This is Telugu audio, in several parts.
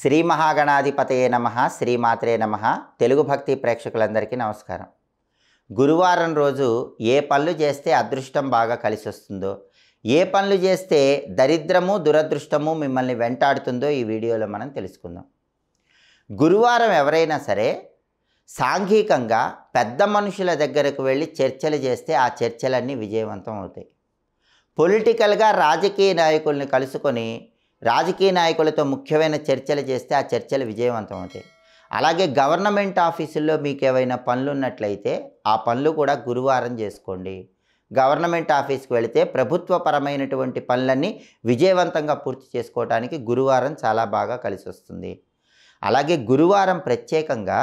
శ్రీ మహాగణాధిపతయే నమ శ్రీమాత్రే నమ తెలుగు భక్తి ప్రేక్షకులందరికీ నమస్కారం గురువారం రోజు ఏ పనులు చేస్తే అదృష్టం బాగా కలిసి వస్తుందో ఏ పనులు చేస్తే దరిద్రము దురదృష్టము మిమ్మల్ని వెంటాడుతుందో ఈ వీడియోలో మనం తెలుసుకుందాం గురువారం ఎవరైనా సరే సాంఘికంగా పెద్ద మనుషుల దగ్గరకు వెళ్ళి చర్చలు చేస్తే ఆ చర్చలన్నీ విజయవంతం అవుతాయి పొలిటికల్గా రాజకీయ నాయకుల్ని కలుసుకొని రాజకీయ నాయకులతో ముఖ్యమైన చర్చలు చేస్తే ఆ చర్చలు విజయవంతం అవుతాయి అలాగే గవర్నమెంట్ ఆఫీసుల్లో మీకు ఏవైనా పనులు ఉన్నట్లయితే ఆ పనులు కూడా గురువారం చేసుకోండి గవర్నమెంట్ ఆఫీస్కి వెళితే ప్రభుత్వపరమైనటువంటి పనులన్నీ విజయవంతంగా పూర్తి చేసుకోవడానికి గురువారం చాలా బాగా కలిసి వస్తుంది అలాగే గురువారం ప్రత్యేకంగా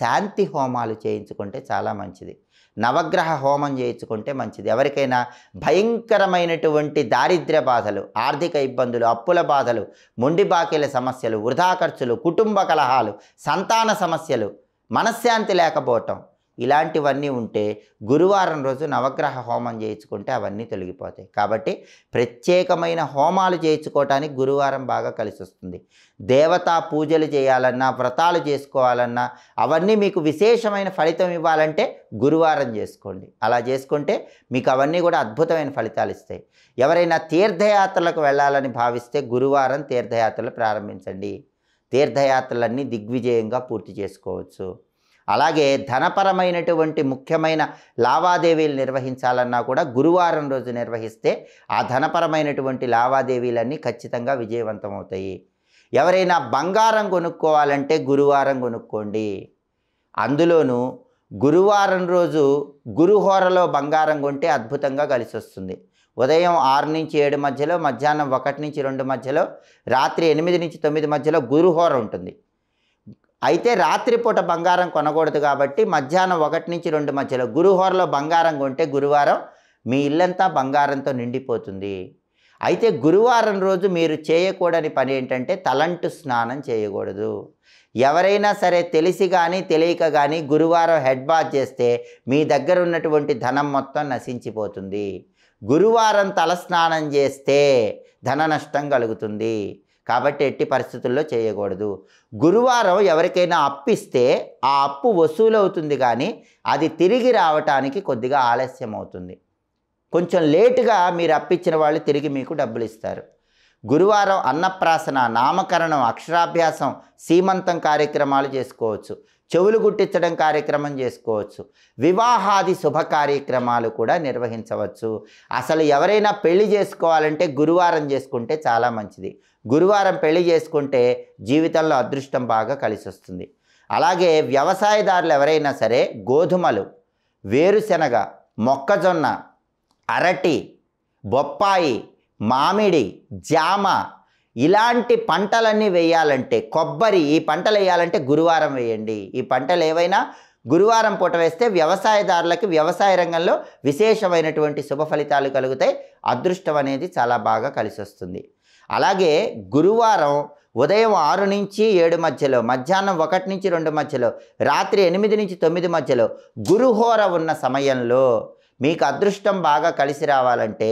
శాంతి హోమాలు చేయించుకుంటే చాలా మంచిది నవగ్రహ హోమం చేయించుకుంటే మంచిది ఎవరికైనా భయంకరమైనటువంటి దారిద్ర్య బాధలు ఆర్థిక ఇబ్బందులు అప్పుల బాధలు మొండి బాకీల సమస్యలు వృధా ఖర్చులు కుటుంబ కలహాలు సంతాన సమస్యలు మనశ్శాంతి లేకపోవటం ఇలాంటివన్నీ ఉంటే గురువారం రోజు నవగ్రహ హోమం చేయించుకుంటే అవన్నీ తొలగిపోతాయి కాబట్టి ప్రత్యేకమైన హోమాలు చేయించుకోవటానికి గురువారం బాగా కలిసి వస్తుంది దేవతా పూజలు చేయాలన్నా వ్రతాలు చేసుకోవాలన్నా అవన్నీ మీకు విశేషమైన ఫలితం ఇవ్వాలంటే గురువారం చేసుకోండి అలా చేసుకుంటే మీకు అవన్నీ కూడా అద్భుతమైన ఫలితాలు ఇస్తాయి ఎవరైనా తీర్థయాత్రలకు వెళ్ళాలని భావిస్తే గురువారం తీర్థయాత్రలు ప్రారంభించండి తీర్థయాత్రలన్నీ దిగ్విజయంగా పూర్తి చేసుకోవచ్చు అలాగే ధనపరమైనటువంటి ముఖ్యమైన లావాదేవీలు నిర్వహించాలన్నా కూడా గురువారం రోజు నిర్వహిస్తే ఆ ధనపరమైనటువంటి లావాదేవీలన్నీ ఖచ్చితంగా విజయవంతం అవుతాయి ఎవరైనా బంగారం కొనుక్కోవాలంటే గురువారం కొనుక్కోండి అందులోనూ గురువారం రోజు గురుహోరలో బంగారం కొంటే అద్భుతంగా కలిసి వస్తుంది ఉదయం ఆరు నుంచి ఏడు మధ్యలో మధ్యాహ్నం ఒకటి నుంచి రెండు మధ్యలో రాత్రి ఎనిమిది నుంచి తొమ్మిది మధ్యలో గురుహోర ఉంటుంది అయితే రాత్రిపూట బంగారం కొనకూడదు కాబట్టి మధ్యాహ్నం ఒకటి నుంచి రెండు మధ్యలో గురుహోరలో బంగారం కొంటే గురువారం మీ ఇల్లంతా బంగారంతో నిండిపోతుంది అయితే గురువారం రోజు మీరు చేయకూడని పని ఏంటంటే తలంటు స్నానం చేయకూడదు ఎవరైనా సరే తెలిసి కానీ తెలియక కానీ గురువారం హెడ్ బాత్ చేస్తే మీ దగ్గర ఉన్నటువంటి ధనం మొత్తం నశించిపోతుంది గురువారం తల స్నానం చేస్తే ధన నష్టం కలుగుతుంది కాబట్టి ఎట్టి పరిస్థితుల్లో చేయకూడదు గురువారం ఎవరికైనా అప్పిస్తే ఆ అప్పు వసూలవుతుంది కానీ అది తిరిగి రావటానికి కొద్దిగా ఆలస్యం అవుతుంది కొంచెం లేటుగా మీరు అప్పించిన వాళ్ళు తిరిగి మీకు డబ్బులు ఇస్తారు గురువారం అన్నప్రాసన నామకరణం అక్షరాభ్యాసం సీమంతం కార్యక్రమాలు చేసుకోవచ్చు చెవులు గుట్టించడం కార్యక్రమం చేసుకోవచ్చు వివాహాది శుభ కార్యక్రమాలు కూడా నిర్వహించవచ్చు అసలు ఎవరైనా పెళ్లి చేసుకోవాలంటే గురువారం చేసుకుంటే చాలా మంచిది గురువారం పెళ్లి చేసుకుంటే జీవితంలో అదృష్టం బాగా కలిసి వస్తుంది అలాగే వ్యవసాయదారులు ఎవరైనా సరే గోధుమలు వేరుశనగ మొక్కజొన్న అరటి బొప్పాయి మామిడి జామ ఇలాంటి పంటలన్నీ వేయాలంటే కొబ్బరి ఈ పంటలు వేయాలంటే గురువారం వేయండి ఈ పంటలు ఏవైనా గురువారం పూట వేస్తే వ్యవసాయదారులకు వ్యవసాయ రంగంలో విశేషమైనటువంటి శుభ ఫలితాలు కలుగుతాయి అదృష్టం అనేది చాలా బాగా కలిసి వస్తుంది అలాగే గురువారం ఉదయం ఆరు నుంచి ఏడు మధ్యలో మధ్యాహ్నం ఒకటి నుంచి రెండు మధ్యలో రాత్రి ఎనిమిది నుంచి తొమ్మిది మధ్యలో గురుహోర ఉన్న సమయంలో మీకు అదృష్టం బాగా కలిసి రావాలంటే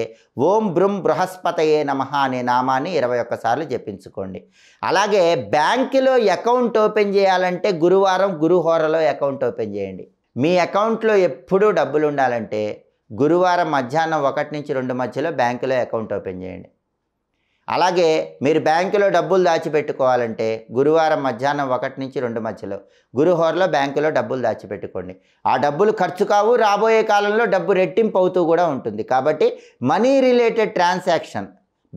ఓం బృం బృహస్పతయే నమ అనే నామాన్ని ఇరవై ఒక్కసార్లు జపించుకోండి అలాగే బ్యాంకులో అకౌంట్ ఓపెన్ చేయాలంటే గురువారం గురుహోరలో అకౌంట్ ఓపెన్ చేయండి మీ అకౌంట్లో ఎప్పుడూ డబ్బులు ఉండాలంటే గురువారం మధ్యాహ్నం ఒకటి నుంచి రెండు మధ్యలో బ్యాంకులో అకౌంట్ ఓపెన్ చేయండి అలాగే మీరు బ్యాంకులో డబ్బులు దాచిపెట్టుకోవాలంటే గురువారం మధ్యాహ్నం ఒకటి నుంచి రెండు మధ్యలో గురుహోరలో బ్యాంకులో డబ్బులు దాచిపెట్టుకోండి ఆ డబ్బులు ఖర్చు కావు రాబోయే కాలంలో డబ్బు రెట్టింపు అవుతూ కూడా ఉంటుంది కాబట్టి మనీ రిలేటెడ్ ట్రాన్సాక్షన్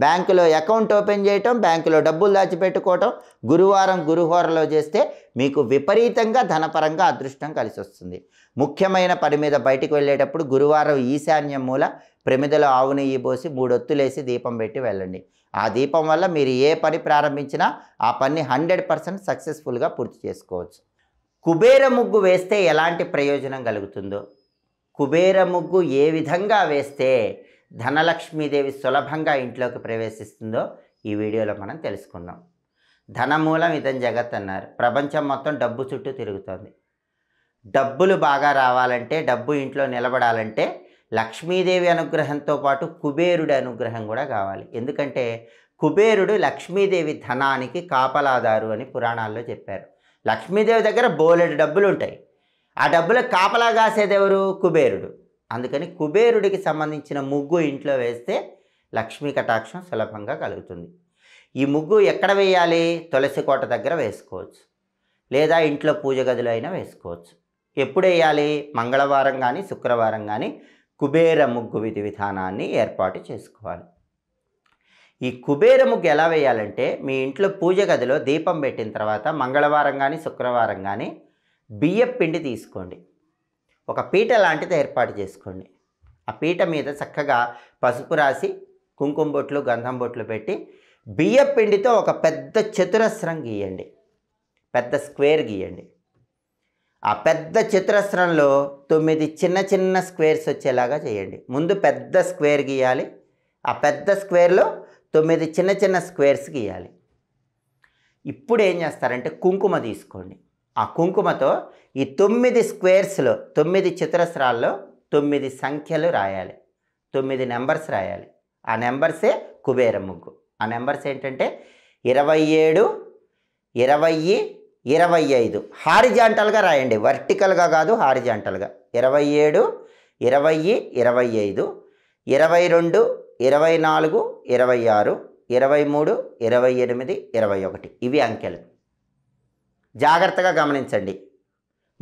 బ్యాంకులో అకౌంట్ ఓపెన్ చేయటం బ్యాంకులో డబ్బులు దాచిపెట్టుకోవటం గురువారం గురుహోరలో చేస్తే మీకు విపరీతంగా ధనపరంగా అదృష్టం కలిసి వస్తుంది ముఖ్యమైన పని మీద బయటికి వెళ్ళేటప్పుడు గురువారం ఈశాన్యం మూల ప్రమిదలో ఆవు నెయ్యి పోసి మూడొత్తులేసి దీపం పెట్టి వెళ్ళండి ఆ దీపం వల్ల మీరు ఏ పని ప్రారంభించినా ఆ పని హండ్రెడ్ పర్సెంట్ సక్సెస్ఫుల్గా పూర్తి చేసుకోవచ్చు కుబేర ముగ్గు వేస్తే ఎలాంటి ప్రయోజనం కలుగుతుందో కుబేర ముగ్గు ఏ విధంగా వేస్తే ధనలక్ష్మీదేవి సులభంగా ఇంట్లోకి ప్రవేశిస్తుందో ఈ వీడియోలో మనం తెలుసుకుందాం ధనమూలం ఇదని జగత్ అన్నారు ప్రపంచం మొత్తం డబ్బు చుట్టూ తిరుగుతోంది డబ్బులు బాగా రావాలంటే డబ్బు ఇంట్లో నిలబడాలంటే లక్ష్మీదేవి అనుగ్రహంతో పాటు కుబేరుడి అనుగ్రహం కూడా కావాలి ఎందుకంటే కుబేరుడు లక్ష్మీదేవి ధనానికి కాపలాదారు అని పురాణాల్లో చెప్పారు లక్ష్మీదేవి దగ్గర బోలెడు డబ్బులు ఉంటాయి ఆ డబ్బులకు కాపలా కాసేదెవరు కుబేరుడు అందుకని కుబేరుడికి సంబంధించిన ముగ్గు ఇంట్లో వేస్తే లక్ష్మీ కటాక్షం సులభంగా కలుగుతుంది ఈ ముగ్గు ఎక్కడ వేయాలి తులసి కోట దగ్గర వేసుకోవచ్చు లేదా ఇంట్లో పూజ గదిలో అయినా వేసుకోవచ్చు ఎప్పుడు వేయాలి మంగళవారం కానీ శుక్రవారం కానీ కుబేర ముగ్గు విధి విధానాన్ని ఏర్పాటు చేసుకోవాలి ఈ కుబేర ముగ్గు ఎలా వేయాలంటే మీ ఇంట్లో పూజ గదిలో దీపం పెట్టిన తర్వాత మంగళవారం కానీ శుక్రవారం కానీ బియ్యం పిండి తీసుకోండి ఒక పీట లాంటిది ఏర్పాటు చేసుకోండి ఆ పీట మీద చక్కగా పసుపు రాసి కుంకుమ బొట్లు గంధం బొట్లు పెట్టి బియ్య పిండితో ఒక పెద్ద చతురస్రం గీయండి పెద్ద స్క్వేర్ గీయండి ఆ పెద్ద చిత్రస్రంలో తొమ్మిది చిన్న చిన్న స్క్వేర్స్ వచ్చేలాగా చేయండి ముందు పెద్ద స్క్వేర్ గీయాలి ఆ పెద్ద స్క్వేర్లో తొమ్మిది చిన్న చిన్న స్క్వేర్స్ గీయాలి ఇప్పుడు ఏం చేస్తారంటే కుంకుమ తీసుకోండి ఆ కుంకుమతో ఈ తొమ్మిది స్క్వేర్స్లో తొమ్మిది చిత్రస్రాల్లో తొమ్మిది సంఖ్యలు రాయాలి తొమ్మిది నెంబర్స్ రాయాలి ఆ నెంబర్సే కుబేర ముగ్గు ఆ నెంబర్స్ ఏంటంటే ఇరవై ఏడు ఇరవై ఇరవై ఐదు హారిజాంటల్గా రాయండి వర్టికల్గా కాదు హారిజాంటల్గా ఇరవై ఏడు ఇరవై ఇరవై ఐదు ఇరవై రెండు ఇరవై నాలుగు ఇరవై ఆరు ఇరవై మూడు ఇరవై ఎనిమిది ఇరవై ఒకటి ఇవి అంకెలు జాగ్రత్తగా గమనించండి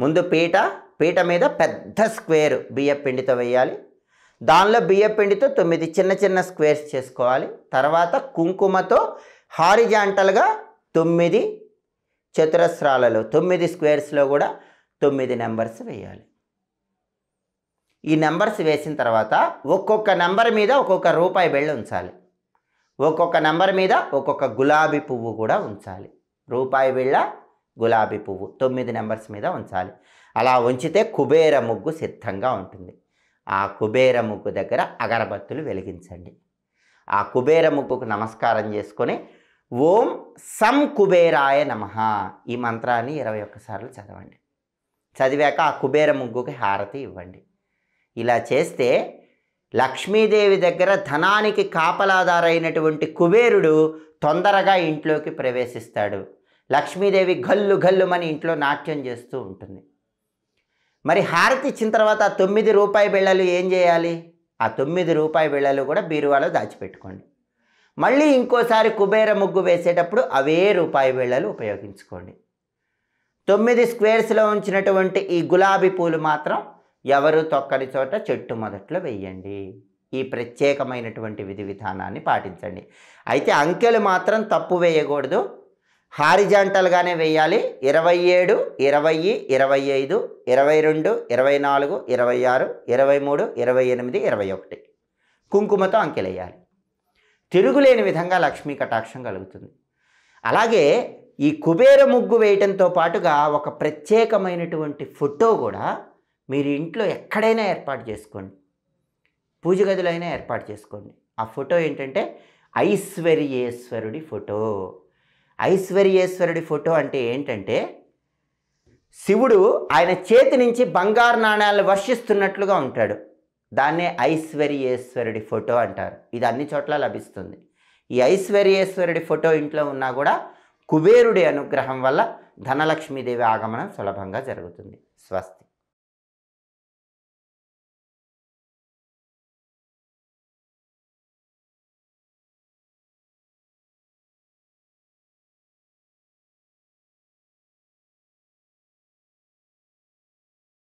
ముందు పీట పీట మీద పెద్ద స్క్వేర్ బియ్య పిండితో వేయాలి దానిలో బియ్య పిండితో తొమ్మిది చిన్న చిన్న స్క్వేర్స్ చేసుకోవాలి తర్వాత కుంకుమతో హారిజాంటల్గా తొమ్మిది చతురస్రాలలో తొమ్మిది స్క్వేర్స్లో కూడా తొమ్మిది నెంబర్స్ వేయాలి ఈ నెంబర్స్ వేసిన తర్వాత ఒక్కొక్క నెంబర్ మీద ఒక్కొక్క రూపాయి వెళ్ళి ఉంచాలి ఒక్కొక్క నెంబర్ మీద ఒక్కొక్క గులాబీ పువ్వు కూడా ఉంచాలి రూపాయి బిళ్ళ గులాబీ పువ్వు తొమ్మిది నెంబర్స్ మీద ఉంచాలి అలా ఉంచితే కుబేర ముగ్గు సిద్ధంగా ఉంటుంది ఆ కుబేర ముగ్గు దగ్గర అగరబత్తులు వెలిగించండి ఆ కుబేర ముగ్గుకు నమస్కారం చేసుకొని ఓం సం కుబేరాయ నమ ఈ మంత్రాన్ని ఇరవై ఒక్కసార్లు చదవండి చదివాక ఆ కుబేర ముగ్గుకి హారతి ఇవ్వండి ఇలా చేస్తే లక్ష్మీదేవి దగ్గర ధనానికి కాపలాదారైనటువంటి కుబేరుడు తొందరగా ఇంట్లోకి ప్రవేశిస్తాడు లక్ష్మీదేవి గల్లు గల్లుమని ఇంట్లో నాట్యం చేస్తూ ఉంటుంది మరి హారతి ఇచ్చిన తర్వాత ఆ తొమ్మిది రూపాయి బిళ్ళలు ఏం చేయాలి ఆ తొమ్మిది రూపాయి బిళ్ళలు కూడా బీరువాలో దాచిపెట్టుకోండి మళ్ళీ ఇంకోసారి కుబేర ముగ్గు వేసేటప్పుడు అవే రూపాయి వేళ్ళలు ఉపయోగించుకోండి తొమ్మిది స్క్వేర్స్లో ఉంచినటువంటి ఈ గులాబీ పూలు మాత్రం ఎవరు తొక్కని చోట చెట్టు మొదట్లో వేయండి ఈ ప్రత్యేకమైనటువంటి విధి విధానాన్ని పాటించండి అయితే అంకెలు మాత్రం తప్పు వేయకూడదు హారిజాంటల్గానే వేయాలి ఇరవై ఏడు ఇరవై ఇరవై ఐదు ఇరవై రెండు ఇరవై నాలుగు ఇరవై ఆరు ఇరవై మూడు ఇరవై ఎనిమిది ఇరవై ఒకటి కుంకుమతో అంకెలు వేయాలి తిరుగులేని విధంగా లక్ష్మీ కటాక్షం కలుగుతుంది అలాగే ఈ కుబేర ముగ్గు వేయటంతో పాటుగా ఒక ప్రత్యేకమైనటువంటి ఫోటో కూడా మీరు ఇంట్లో ఎక్కడైనా ఏర్పాటు చేసుకోండి పూజ గదులైనా ఏర్పాటు చేసుకోండి ఆ ఫోటో ఏంటంటే ఐశ్వర్యేశ్వరుడి ఫోటో ఐశ్వర్యేశ్వరుడి ఫోటో అంటే ఏంటంటే శివుడు ఆయన చేతి నుంచి బంగారు నాణ్యాలు వర్షిస్తున్నట్లుగా ఉంటాడు దాన్నే ఐశ్వర్యేశ్వరుడి ఫోటో అంటారు ఇది అన్ని చోట్ల లభిస్తుంది ఈ ఐశ్వర్యేశ్వరుడి ఫోటో ఇంట్లో ఉన్నా కూడా కుబేరుడి అనుగ్రహం వల్ల ధనలక్ష్మీదేవి ఆగమనం సులభంగా జరుగుతుంది స్వస్తి